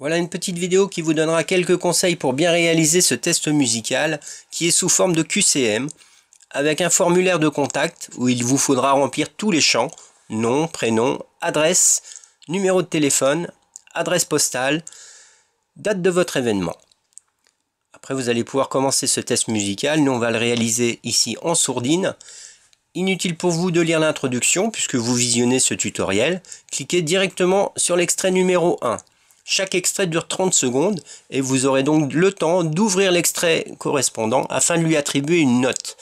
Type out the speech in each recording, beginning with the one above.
Voilà une petite vidéo qui vous donnera quelques conseils pour bien réaliser ce test musical qui est sous forme de QCM avec un formulaire de contact où il vous faudra remplir tous les champs nom, prénom, adresse, numéro de téléphone, adresse postale, date de votre événement. Après vous allez pouvoir commencer ce test musical, nous on va le réaliser ici en sourdine. Inutile pour vous de lire l'introduction puisque vous visionnez ce tutoriel, cliquez directement sur l'extrait numéro 1. Chaque extrait dure 30 secondes et vous aurez donc le temps d'ouvrir l'extrait correspondant afin de lui attribuer une note.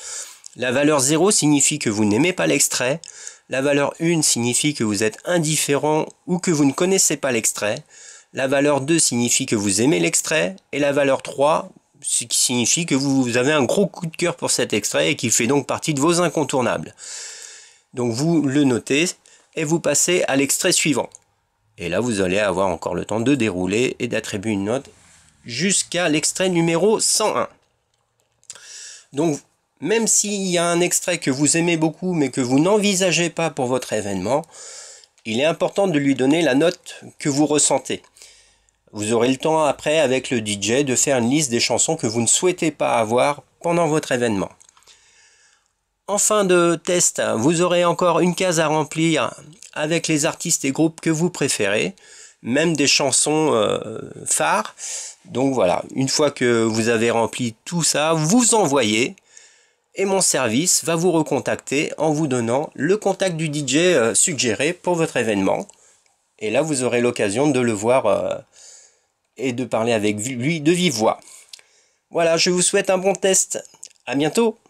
La valeur 0 signifie que vous n'aimez pas l'extrait, la valeur 1 signifie que vous êtes indifférent ou que vous ne connaissez pas l'extrait, la valeur 2 signifie que vous aimez l'extrait et la valeur 3 qui signifie que vous avez un gros coup de cœur pour cet extrait et qui fait donc partie de vos incontournables. Donc vous le notez et vous passez à l'extrait suivant. Et là, vous allez avoir encore le temps de dérouler et d'attribuer une note jusqu'à l'extrait numéro 101. Donc, même s'il y a un extrait que vous aimez beaucoup mais que vous n'envisagez pas pour votre événement, il est important de lui donner la note que vous ressentez. Vous aurez le temps après avec le DJ de faire une liste des chansons que vous ne souhaitez pas avoir pendant votre événement. En fin de test, vous aurez encore une case à remplir avec les artistes et groupes que vous préférez, même des chansons euh, phares. Donc voilà, une fois que vous avez rempli tout ça, vous envoyez et mon service va vous recontacter en vous donnant le contact du DJ euh, suggéré pour votre événement. Et là, vous aurez l'occasion de le voir euh, et de parler avec lui de vive voix. Voilà, je vous souhaite un bon test. À bientôt!